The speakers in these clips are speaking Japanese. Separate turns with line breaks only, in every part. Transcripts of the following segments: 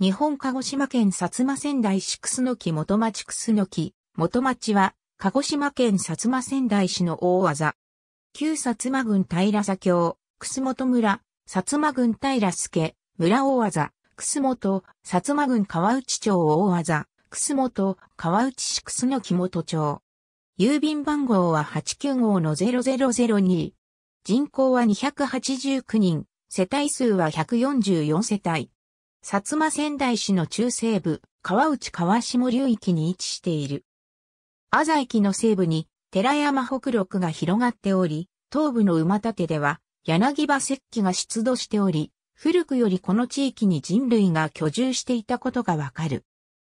日本鹿児島県薩摩仙台市楠木元町楠木元町は、鹿児島県薩摩仙台市の大技。旧薩摩郡平佐京、楠本村、薩摩郡平助、村大技、楠本、薩摩郡川内町大技、楠本、川内市楠木元町。郵便番号は89号の0002。人口は289人、世帯数は144世帯。薩摩仙台市の中西部、川内川下流域に位置している。阿佐駅の西部に寺山北麓が広がっており、東部の馬立では柳葉石器が出土しており、古くよりこの地域に人類が居住していたことがわかる。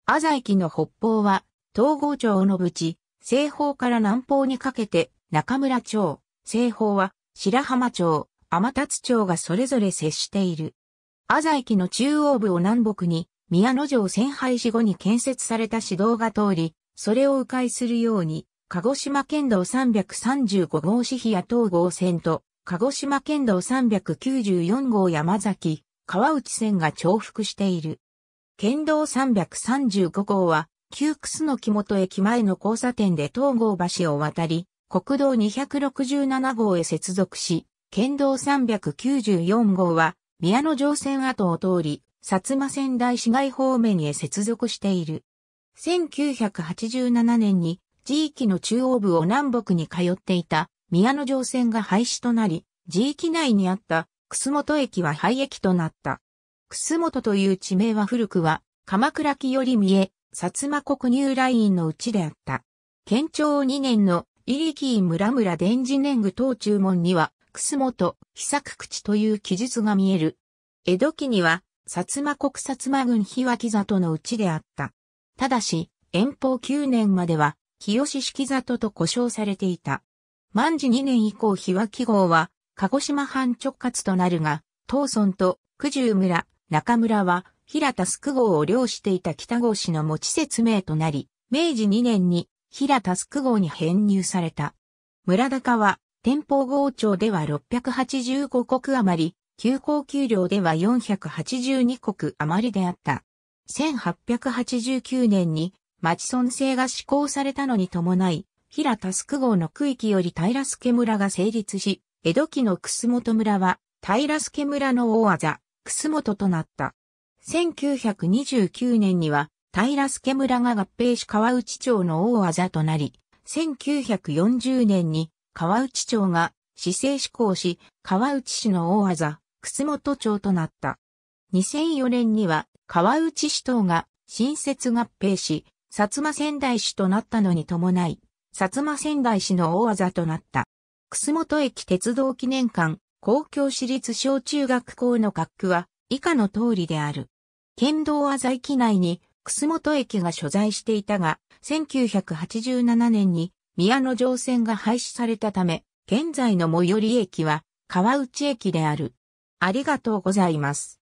阿佐駅の北方は東郷町のぶち、西方から南方にかけて中村町、西方は白浜町、天達町がそれぞれ接している。イ駅の中央部を南北に、宮野城戦敗止後に建設された市道が通り、それを迂回するように、鹿児島県道335号市比谷東郷線と、鹿児島県道394号山崎、川内線が重複している。県道335号は、旧楠木本駅前の交差点で東郷橋を渡り、国道267号へ接続し、県道394号は、宮野城線跡を通り、薩摩仙台市街方面へ接続している。1987年に地域の中央部を南北に通っていた宮野城線が廃止となり、地域内にあった楠本駅は廃駅となった。楠本という地名は古くは鎌倉木より見え、薩摩国入ラインのうちであった。県庁2年のイリキー村村電磁年具等注文には、楠本、秘作口という記述が見える。江戸期には、薩摩国薩摩郡日脇里のうちであった。ただし、遠方9年までは、日吉式里と呼称されていた。万治2年以降日脇号は、鹿児島藩直轄となるが、東村と九十村、中村は、平田宿号を領していた北郷氏の持ち説明となり、明治2年に平田宿号に編入された。村高は、天保号町では685国余り、旧高給料では482国余りであった。1889年に町村制が施行されたのに伴い、平田宿号の区域より平助村が成立し、江戸期の楠本村は平助村の大技、楠本となった。1929年には平助村が合併し川内町の大技となり、1940年に川内町が市政施行し、川内市の大技、楠本町となった。2004年には川内市等が新設合併し、薩摩仙台市となったのに伴い、薩摩仙台市の大技となった。楠本駅鉄道記念館、公共私立小中学校の学区は以下の通りである。県道あざ駅内に楠本駅が所在していたが、1987年に宮野城線が廃止されたため、現在の最寄り駅は川内駅である。ありがとうございます。